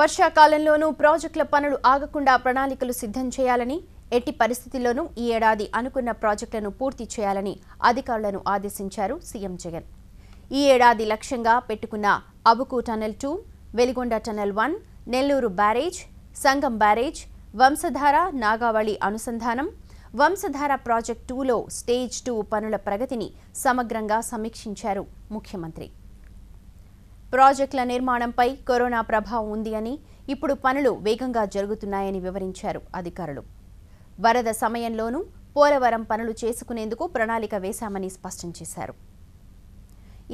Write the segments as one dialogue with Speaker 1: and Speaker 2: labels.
Speaker 1: వర్షాకాలంలోనూ ప్రాజెక్టుల పనులు ఆగకుండా ప్రణాళికలు సిద్ధం చేయాలని ఎట్టి పరిస్థితుల్లోనూ ఈ ఏడాది అనుకున్న ప్రాజెక్టులను పూర్తి చేయాలని అధికారులను ఆదేశించారు సీఎం జగన్ ఈ ఏడాది లక్ష్యంగా పెట్టుకున్న అబుకు tunnel two Veligonda tunnel one Nellore barrage Sangam barrage Vamsadhara Nagavali అనుసంధానం వంశధార ప్రాజెక్టు టూలో స్టేజ్ టూ పనుల ప్రగతిని సమగ్రంగా సమీక్షించారు ముఖ్యమంత్రి ప్రాజెక్టుల నిర్మాణంపై కరోనా ప్రభావం ఉంది అని ఇప్పుడు పనులు వేగంగా జరుగుతున్నాయని వివరించారు అధికారులు వరద సమయంలోనూ పోలవరం పనులు చేసుకునేందుకు ప్రణాళిక వేశామని స్పష్టం చేశారు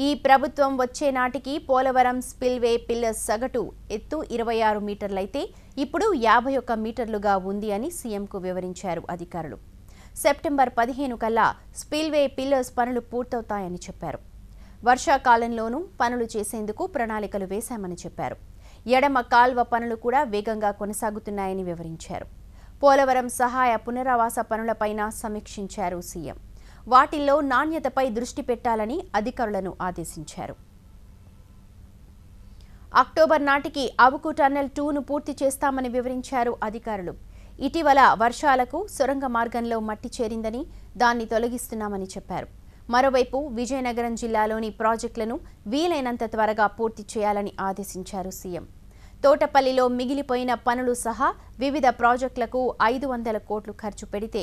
Speaker 1: ఈ ప్రభుత్వం వచ్చే నాటికి పోలవరం స్పిల్వే పిల్లర్ సగటు ఎత్తు ఇరవై ఆరు మీటర్లైతే ఇప్పుడు యాభై ఒక్క మీటర్లుగా ఉంది అని సీఎంకు వివరించారు అధికారులు సెప్టెంబర్ పదిహేను కల్లా స్పిల్వే పిల్లర్స్ పనులు పూర్తవుతాయని చెప్పారు వర్షాకాలంలోనూ పనులు చేసేందుకు ప్రణాళికలు వేశామని చెప్పారు ఎడమ కాల్వ పనులు కూడా వేగంగా కొనసాగుతున్నాయని వివరించారు పోలవరం సహాయ పునరావాస పనులపైన సమీక్షించారు సీఎం వాటిల్లో నాణ్యతపై దృష్టి పెట్టాలని అధికారులను ఆదేశించారు అక్టోబర్ నాటికి అవుకు టన్నెల్ టూను పూర్తి చేస్తామని వివరించారు అధికారులు ఇటీవల వర్షాలకు సొరంగ మార్గంలో మట్టి చేరిందని దాన్ని తొలగిస్తున్నామని చెప్పారు మరోవైపు విజయనగరం జిల్లాలోని ప్రాజెక్టులను వీలైనంత త్వరగా పూర్తి చేయాలని ఆదేశించారు సీఎం తోటపల్లిలో మిగిలిపోయిన పనులు సహా వివిధ ప్రాజెక్టులకు ఐదు వందల కోట్లు ఖర్చు పెడితే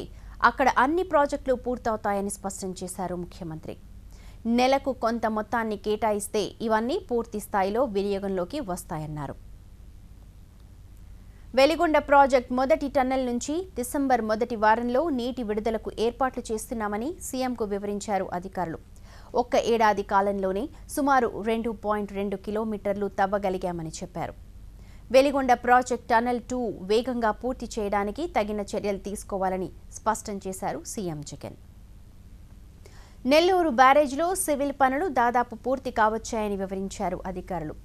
Speaker 1: అక్కడ అన్ని ప్రాజెక్టులు పూర్తవుతాయని స్పష్టం చేశారు ముఖ్యమంత్రి నెలకు కొంత మొత్తాన్ని కేటాయిస్తే ఇవన్నీ పూర్తి స్థాయిలో వినియోగంలోకి వస్తాయన్నారు వెలిగొండ ప్రాజెక్ట్ మొదటి టన్నెల్ నుంచి డిసెంబర్ మొదటి వారంలో నీటి విడుదలకు ఏర్పాట్లు చేస్తున్నామని సీఎంకు వివరించారు అధికారులు ఒక్క ఏడాది కాలంలోనే సుమారు రెండు పాయింట్ రెండు కిలోమీటర్లు తవ్వగలిగామని చెప్పారు వెలిగొండ ప్రాజెక్ట్ టనల్ టూ వేగంగా పూర్తి చేయడానికి తగిన చర్యలు తీసుకోవాలని స్పష్టం చేశారు సీఎం జగన్ నెల్లూరు బ్యారేజ్లో సివిల్ పనులు దాదాపు పూర్తి కావచ్చాయని వివరించారు అధికారులు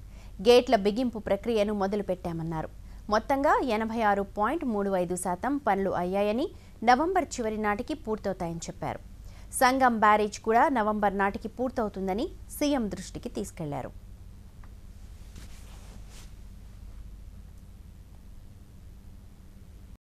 Speaker 1: గేట్ల బిగింపు ప్రక్రియను మొదలుపెట్టామన్నారు మొత్తంగా ఎనభై ఆరు పాయింట్ మూడు ఐదు శాతం పనులు అయ్యాయని నవంబర్ చివరి నాటికి పూర్తవుతాయని చెప్పారు సంగం బ్యారేజ్ కూడా నవంబర్ నాటికి పూర్తవుతుందని సీఎం దృష్టికి తీసుకెళ్లారు